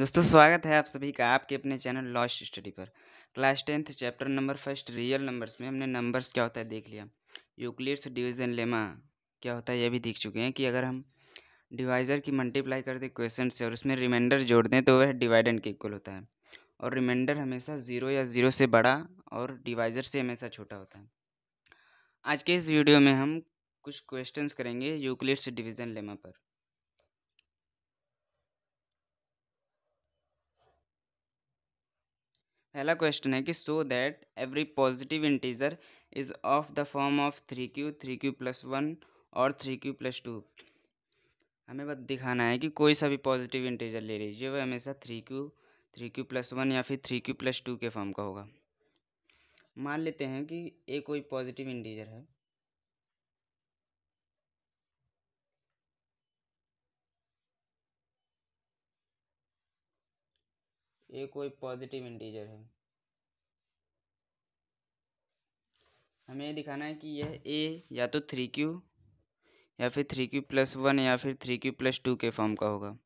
दोस्तों स्वागत है आप सभी का आपके अपने चैनल लॉस्ट स्टडी पर class tenth chapter number first real numbers में हमने नंबर्स क्या होता है देख लिया यूक्लिड्स डिवीजन लेमा क्या होता है ये भी देख चुके हैं कि अगर हम डिवाइजर की मल्टीप्लाई कर दें क्वेश्चन से और उसमें रिमाइंडर जोड़ दें तो वह डिवाइडेंड के इक्वल होता है और रिमाइंडर हमेशा ज़ीरो या ज़ीरो से बड़ा और डिवाइजर से हमेशा छोटा होता है आज के इस वीडियो में हम कुछ क्वेश्चन करेंगे यूक्लिड्स डिवीजन लेमा पर पहला क्वेश्चन है कि सो that every positive integer is of the form of three q three q plus one और थ्री क्यू प्लस टू हमें बस दिखाना है कि कोई सा भी पॉजिटिव इंटीजर ले लीजिए वह हमेशा three q three q plus one या फिर थ्री क्यू प्लस टू के फॉर्म का होगा मान लेते हैं कि ये कोई पॉजिटिव इंटीजर है ये कोई पॉजिटिव इंटीजर है हमें दिखाना है कि यह ए या तो थ्री क्यू या फिर थ्री क्यू प्लस वन या फिर थ्री क्यू प्लस टू के फॉर्म का होगा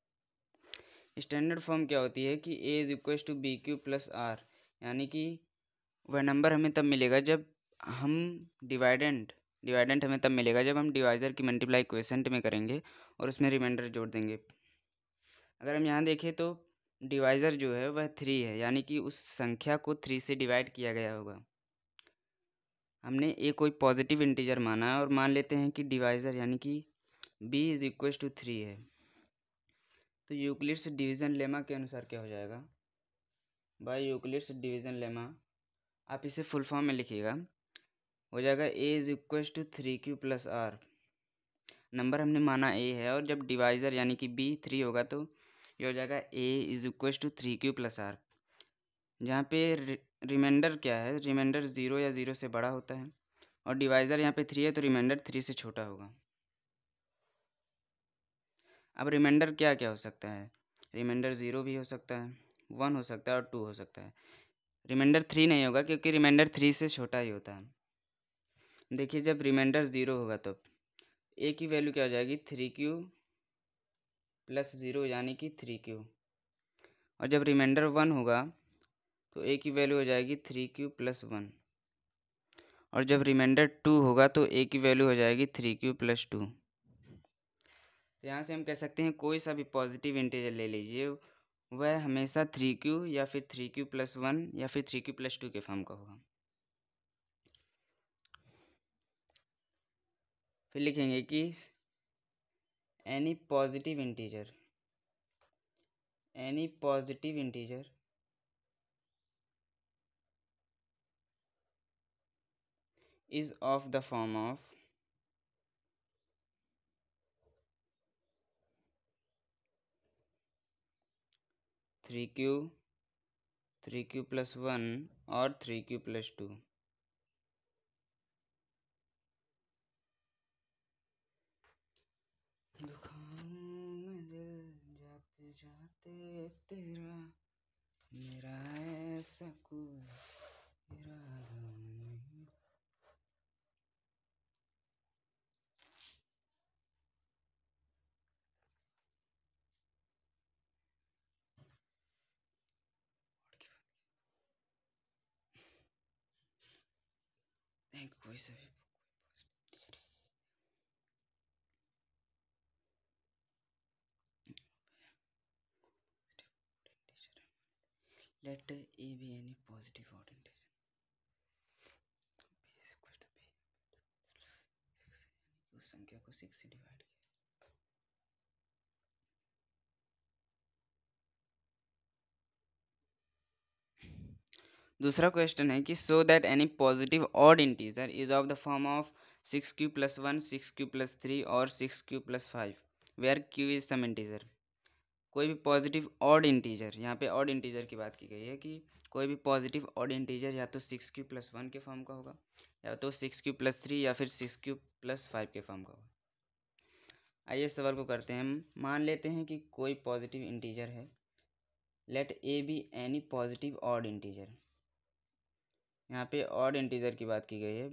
स्टैंडर्ड फॉर्म क्या होती है कि a is equal to b q plus r यानी कि वह नंबर हमें तब मिलेगा जब हम डिवाइडेंट डिवाइडेंट हमें तब मिलेगा जब हम डिवाइजर की मल्टीप्लाई क्वेश्चन में करेंगे और उसमें रिमाइंडर जोड़ देंगे अगर हम यहाँ देखें तो डिवाइज़र जो है वह थ्री है यानी कि उस संख्या को थ्री से डिवाइड किया गया होगा हमने ए कोई पॉजिटिव इंटीजर माना है और मान लेते हैं कि डिवाइज़र यानी कि b is equal to three है तो यूक्लिड्स डिवीज़न लेमा के अनुसार क्या हो जाएगा बाय यूक्लिड्स डिवीज़न लेमा आप इसे फुल फॉर्म में लिखिएगा हो जाएगा a is equal to three q plus r number हमने माना ए है और जब डिवाइज़र यानी कि बी थ्री होगा तो ये हो जाएगा a is equal to three q plus r जहाँ पे रिमाइंडर क्या है रिमाइंडर ज़ीरो या ज़ीरो से बड़ा होता है और डिवाइज़र यहाँ पे थ्री है तो रिमाइंडर थ्री से छोटा होगा अब रिमाइंडर क्या क्या हो सकता है रिमाइंडर ज़ीरो भी हो सकता है वन हो सकता है और टू हो सकता है रिमाइंडर थ्री नहीं होगा क्योंकि रिमाइंडर थ्री से छोटा ही होता है देखिए जब रिमाइंडर ज़ीरो होगा तब तो ए की वैल्यू क्या हो जाएगी थ्री क्यू प्लस ज़ीरो यानी कि थ्री क्यू और जब रिमाइंडर वन होगा तो ए की वैल्यू हो जाएगी थ्री क्यू प्लस वन और जब रिमाइंडर टू होगा तो ए की वैल्यू हो जाएगी थ्री क्यू प्लस टू तो यहाँ से हम कह सकते हैं कोई सा भी पॉजिटिव इंटीजर ले लीजिए वह हमेशा थ्री क्यू या फिर थ्री क्यू प्लस वन या फिर थ्री क्यू प्लस टू के फॉर्म का होगा फिर लिखेंगे कि any positive integer any positive integer is of the form of three q three q plus one or three q plus two तेरा मेरा ऐसा कोई इरादा नहीं thank you let A be any positive odd integer. उस संख्या को six से डिवाइड किया दूसरा क्वेश्चन है कि सो that any positive odd integer is of the form of six q plus one six q plus three और six q plus five where q is some integer कोई भी पॉजिटिव ऑड इंटीजर यहाँ पे odd integer की बात की गई है कि कोई भी पॉजिटिव ऑड इंटीजर या तो सिक्स क्यू प्लस वन के फॉर्म का होगा या तो सिक्स क्यू प्लस थ्री या फिर सिक्स क्यू प्लस फाइव के फॉर्म का होगा आइए सवाल को करते हैं हम मान लेते हैं कि कोई पॉजिटिव इंटीजर है let a be any positive odd integer यहाँ पे ऑड इंटीजर की बात की गई है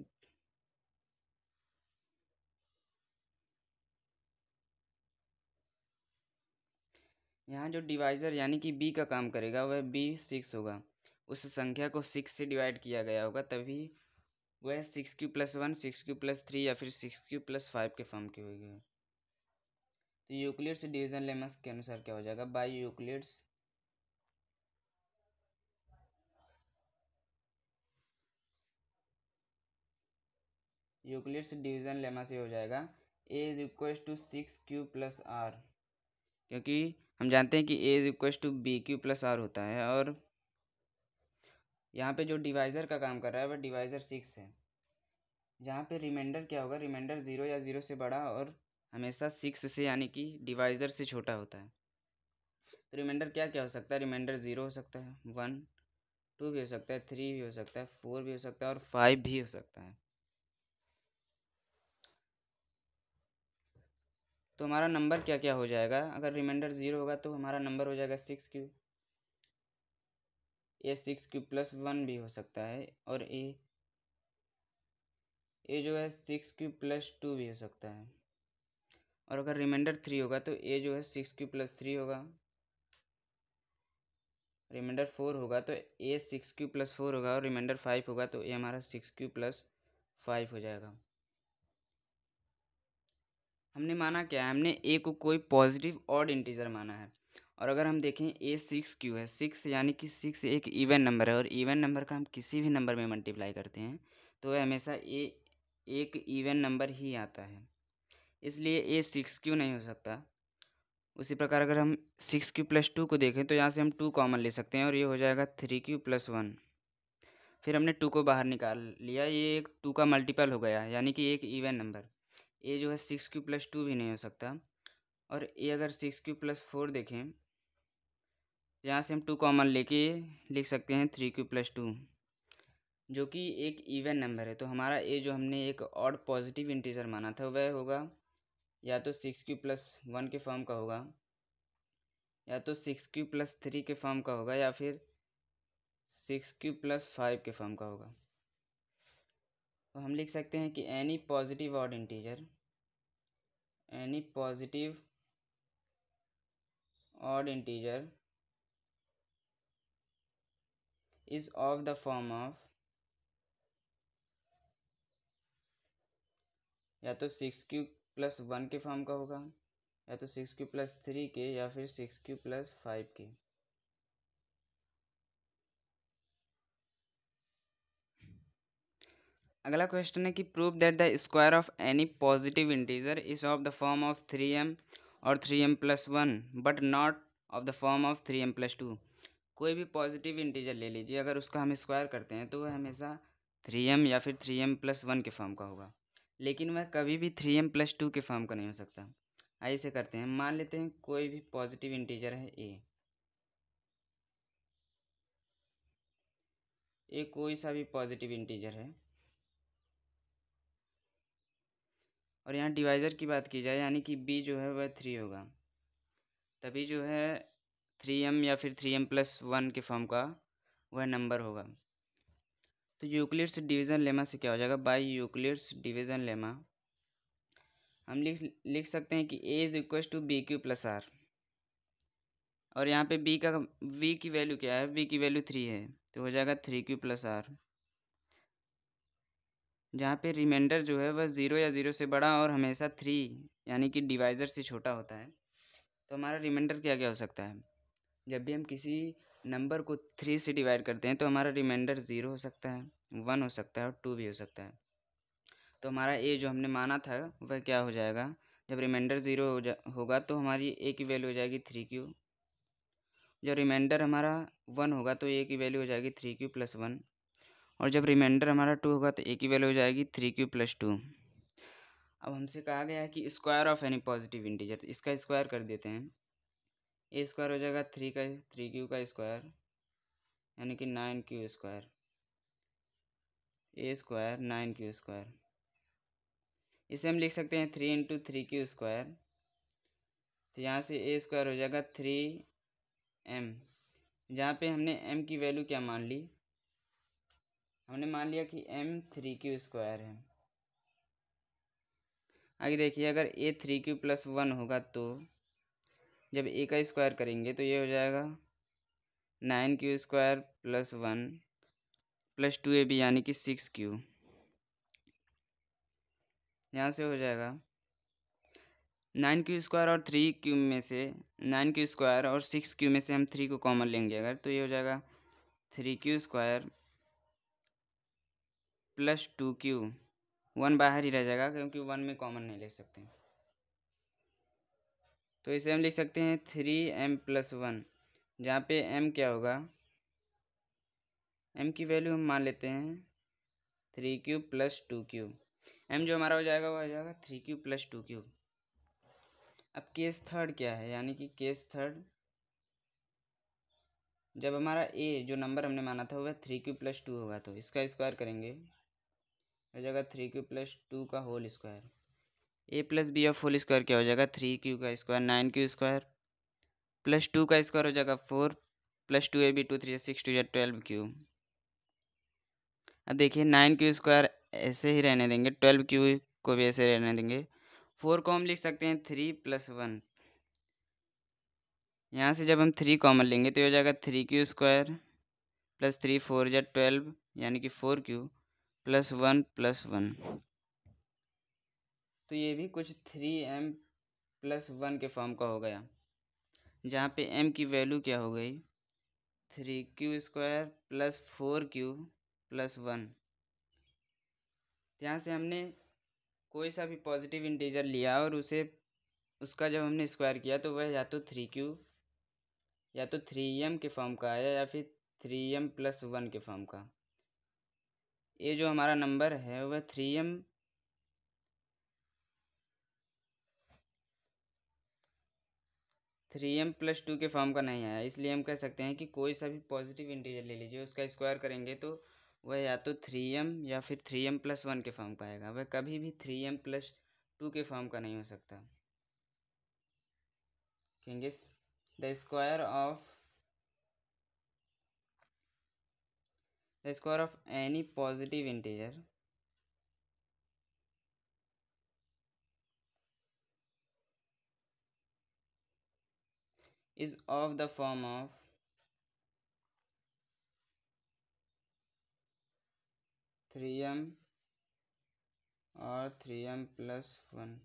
यहाँ जो डिवाइज़र यानी कि बी का काम करेगा वह बी सिक्स होगा उस संख्या को सिक्स से डिवाइड किया गया होगा तभी वह six q plus one six q plus three या फिर सिक्स क्यू प्लस फाइव के फॉर्म की होगी तो यूक्लियड्स डिवीजन लेमस के अनुसार क्या हो जाएगा by Euclid's Euclid's division lemmas ये हो जाएगा a is equal to six q plus r क्योंकि हम जानते हैं कि a is equal to b q plus r होता है और यहाँ पे जो डिवाइज़र का काम कर रहा है वह डिवाइज़र सिक्स है जहाँ पे रिमाइंडर क्या होगा रिमाइंडर ज़ीरो या ज़ीरो से बड़ा और हमेशा सिक्स से यानी कि डिवाइज़र से छोटा होता है तो रिमाइंडर क्या क्या हो सकता है रिमाइंडर ज़ीरो हो सकता है वन टू भी हो सकता है थ्री भी हो सकता है फोर भी हो सकता है और फाइव भी हो सकता है तो हमारा नंबर क्या क्या हो जाएगा अगर रिमाइंडर ज़ीरो होगा तो हमारा नंबर हो जाएगा six q a six q plus one भी हो सकता है और ए ए जो है सिक्स क्यू प्लस टू भी हो सकता है और अगर रिमाइंडर थ्री होगा तो ए जो है सिक्स क्यू प्लस थ्री होगा रिमाइंडर फोर होगा तो a six q plus four होगा और रिमाइंडर फाइव होगा तो ए हमारा सिक्स क्यू प्लस फाइव हो जाएगा हमने माना क्या है हमने ए को कोई पॉजिटिव ऑड इंटीजर माना है और अगर हम देखें ए सिक्स क्यू है सिक्स यानी कि सिक्स एक इवन नंबर है और इवन नंबर का हम किसी भी नंबर में मल्टीप्लाई करते हैं तो वह हमेशा ए एक इवन नंबर ही आता है इसलिए ए सिक्स क्यू नहीं हो सकता उसी प्रकार अगर हम सिक्स क्यू प्लस टू को देखें तो यहाँ से हम टू कॉमन ले सकते हैं और ये हो जाएगा थ्री क्यू प्लस वन फिर हमने टू को बाहर निकाल लिया ये एक टू का मल्टीपल हो गया यानी कि एक इवन नंबर ए जो है सिक्स क्यू प्लस टू भी नहीं हो सकता और ए अगर सिक्स क्यू प्लस फोर देखें यहाँ से हम टू कॉमन लेके लिख सकते हैं थ्री क्यू प्लस टू जो कि एक इवन नंबर है तो हमारा ए जो हमने एक और पॉजिटिव इंटीजर माना था वह होगा या तो सिक्स क्यू प्लस वन के फॉर्म का होगा या तो सिक्स क्यू प्लस थ्री के फॉर्म का होगा या फिर सिक्स क्यू प्लस फाइव के फॉर्म का होगा तो हम लिख सकते हैं कि any positive odd integer any positive odd integer is of the form of या तो सिक्स क्यू प्लस वन के फॉर्म का होगा या तो सिक्स क्यू प्लस थ्री के या फिर सिक्स क्यू प्लस फाइव के अगला क्वेश्चन है कि prove that the square of any positive integer is of the form of three m और three m plus one but not of the form of three m plus two कोई भी positive integer ले लीजिए अगर उसका हम square करते हैं तो वह हमेशा थ्री एम या फिर थ्री एम प्लस वन के फॉर्म का होगा लेकिन वह कभी भी थ्री एम प्लस टू के फॉर्म का नहीं हो सकता ऐसे से करते हैं मान लेते हैं कोई भी पॉजिटिव इंटीजर है ए ए कोई सा भी पॉजिटिव इंटीजर है और यहाँ डिवाइज़र की बात की जाए यानी कि बी जो है वह थ्री होगा तभी जो है थ्री एम या फिर थ्री एम प्लस वन के फॉर्म का वह नंबर होगा तो यूक्लिड्स डिवीज़न लेमा से क्या हो जाएगा बाई यूक्लिड्स डिवीज़न लेमा हम लिख लिख सकते हैं कि a is equal to b q plus r और यहाँ पे बी का वी की वैल्यू क्या है वी की वैल्यू थ्री है तो हो जाएगा थ्री क्यू प्लस आर जहाँ पे रिमाइंडर जो है वह ज़ीरो या ज़ीरो से बड़ा और हमेशा थ्री यानी कि डिवाइज़र से छोटा होता है तो हमारा रिमाइंडर क्या क्या हो सकता है जब भी हम किसी नंबर को थ्री से डिवाइड करते हैं तो हमारा रिमाइंडर ज़ीरो हो सकता है वन हो सकता है और टू भी हो सकता है तो हमारा ए जो हमने माना था वह क्या हो जाएगा जब रिमाइंडर ज़ीरो हो जा होगा तो हमारी ए की वैल्यू हो जाएगी थ्री क्यू जब रिमाइंडर हमारा वन होगा तो ए की वैल्यू हो जाएगी थ्री क्यू प्लस वन और जब रिमाइंडर हमारा टू होगा तो ए की वैल्यू हो जाएगी थ्री क्यू प्लस टू अब हमसे कहा गया है कि square of any positive integer इसका स्क्वायर कर देते हैं ए स्क्वायर हो जाएगा थ्री का थ्री क्यू का स्क्वायर यानी कि nine q square a square nine q square इसे हम लिख सकते हैं three into three q square तो यहाँ से ए स्क्वायर हो जाएगा थ्री एम जहाँ पे हमने एम की वैल्यू क्या मान ली हमने मान लिया कि एम थ्री क्यू स्क्वायर है आगे देखिए अगर a three q plus one होगा तो जब ए का स्क्वायर करेंगे तो ये हो जाएगा nine q square plus one plus two a b यानी कि सिक्स क्यू यहाँ से हो जाएगा नाइन क्यू स्क्वायर और थ्री क्यू में से नाइन क्यू स्क्वायर और सिक्स क्यू में से हम थ्री को कॉमन लेंगे अगर तो ये हो जाएगा three q square plus two q one बाहर ही रह जाएगा क्योंकि वन में कॉमन नहीं लिख सकते तो इसे हम लिख सकते हैं थ्री एम प्लस वन जहाँ पे एम क्या होगा एम की वैल्यू हम मान लेते हैं three q plus two q m जो हमारा हो जाएगा वो हो जाएगा three q plus two q अब केस थर्ड क्या है यानी कि केस थर्ड जब हमारा ए जो नंबर हमने माना था वह थ्री क्यू प्लस टू होगा तो इसका स्क्वायर करेंगे हो जाएगा थ्री क्यू प्लस टू का whole square a plus b of whole square क्या हो जाएगा थ्री क्यू का square nine q square plus two का स्क्वायर हो जाएगा four plus two a b two three six two या ट्वेल्व क्यू अब देखिए नाइन क्यू स्क्वायर ऐसे ही रहने देंगे ट्वेल्व क्यू को भी ऐसे रहने देंगे फोर को हम लिख सकते हैं थ्री प्लस वन यहाँ से जब हम थ्री कॉमन लेंगे तो हो जाएगा three q square plus three four या ट्वेल्व यानी कि four q plus one plus one तो ये भी कुछ थ्री एम प्लस वन के फॉर्म का हो गया जहाँ पे एम की वैल्यू क्या हो गई three q square plus four q plus one यहाँ से हमने कोई सा भी पॉजिटिव इंटीजर लिया और उसे उसका जब हमने स्क्वायर किया तो वह या तो थ्री क्यू या तो थ्री एम के फॉर्म का आया या फिर थ्री एम प्लस वन के फॉर्म का ये जो हमारा नंबर है वह three m three m plus two के फॉर्म का नहीं आया इसलिए हम कह सकते हैं कि कोई सा भी पॉजिटिव इंटीजर ले लीजिए उसका स्क्वायर करेंगे तो वह या तो थ्री एम या फिर थ्री एम प्लस वन के फॉर्म का आएगा वह कभी भी थ्री एम प्लस टू के फॉर्म का नहीं हो सकता कहेंगे the square of the square of any positive integer is of the form of three m or three m plus one